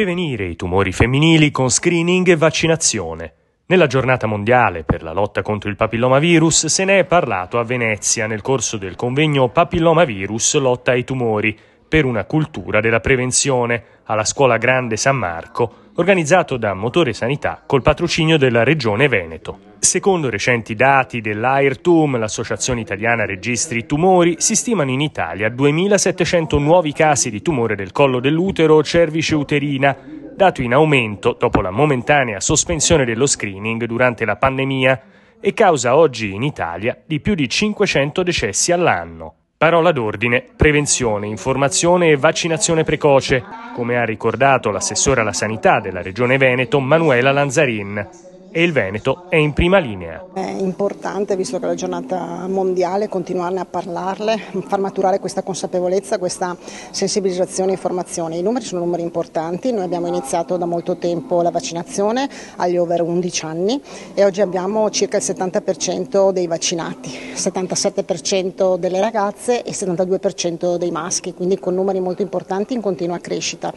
prevenire i tumori femminili con screening e vaccinazione. Nella giornata mondiale per la lotta contro il papillomavirus se ne è parlato a Venezia nel corso del convegno Papillomavirus lotta ai tumori per una cultura della prevenzione alla Scuola Grande San Marco, organizzato da Motore Sanità col patrocinio della Regione Veneto. Secondo recenti dati dell'AIRTUM, l'Associazione Italiana Registri Tumori, si stimano in Italia 2.700 nuovi casi di tumore del collo dell'utero o cervice uterina, dato in aumento dopo la momentanea sospensione dello screening durante la pandemia e causa oggi in Italia di più di 500 decessi all'anno. Parola d'ordine, prevenzione, informazione e vaccinazione precoce, come ha ricordato l'assessore alla sanità della Regione Veneto Manuela Lanzarin e il Veneto è in prima linea. È importante, visto che è la giornata mondiale, continuarne a parlarle, far maturare questa consapevolezza, questa sensibilizzazione e informazione. I numeri sono numeri importanti, noi abbiamo iniziato da molto tempo la vaccinazione agli over 11 anni e oggi abbiamo circa il 70% dei vaccinati, 77% delle ragazze e 72% dei maschi, quindi con numeri molto importanti in continua crescita.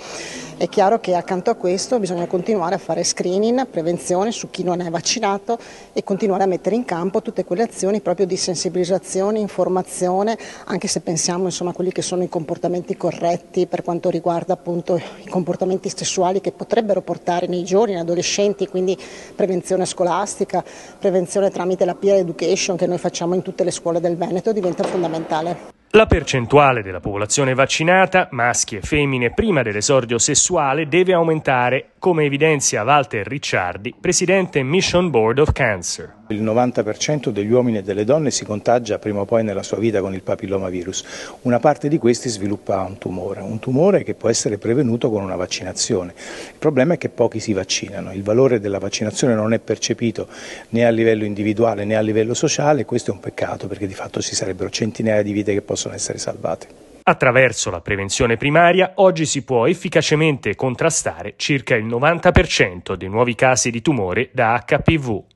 È chiaro che accanto a questo bisogna continuare a fare screening, prevenzione su chi non è vaccinato e continuare a mettere in campo tutte quelle azioni proprio di sensibilizzazione, informazione, anche se pensiamo insomma, a quelli che sono i comportamenti corretti per quanto riguarda appunto i comportamenti sessuali che potrebbero portare nei giovani, in adolescenti, quindi prevenzione scolastica, prevenzione tramite la peer education che noi facciamo in tutte le scuole del Veneto diventa fondamentale. La percentuale della popolazione vaccinata, maschi e femmine, prima dell'esordio sessuale deve aumentare come evidenzia Walter Ricciardi, presidente Mission Board of Cancer. Il 90% degli uomini e delle donne si contagia prima o poi nella sua vita con il papillomavirus. Una parte di questi sviluppa un tumore, un tumore che può essere prevenuto con una vaccinazione. Il problema è che pochi si vaccinano, il valore della vaccinazione non è percepito né a livello individuale né a livello sociale, e questo è un peccato perché di fatto ci sarebbero centinaia di vite che possono essere salvate. Attraverso la prevenzione primaria oggi si può efficacemente contrastare circa il 90% dei nuovi casi di tumore da HPV.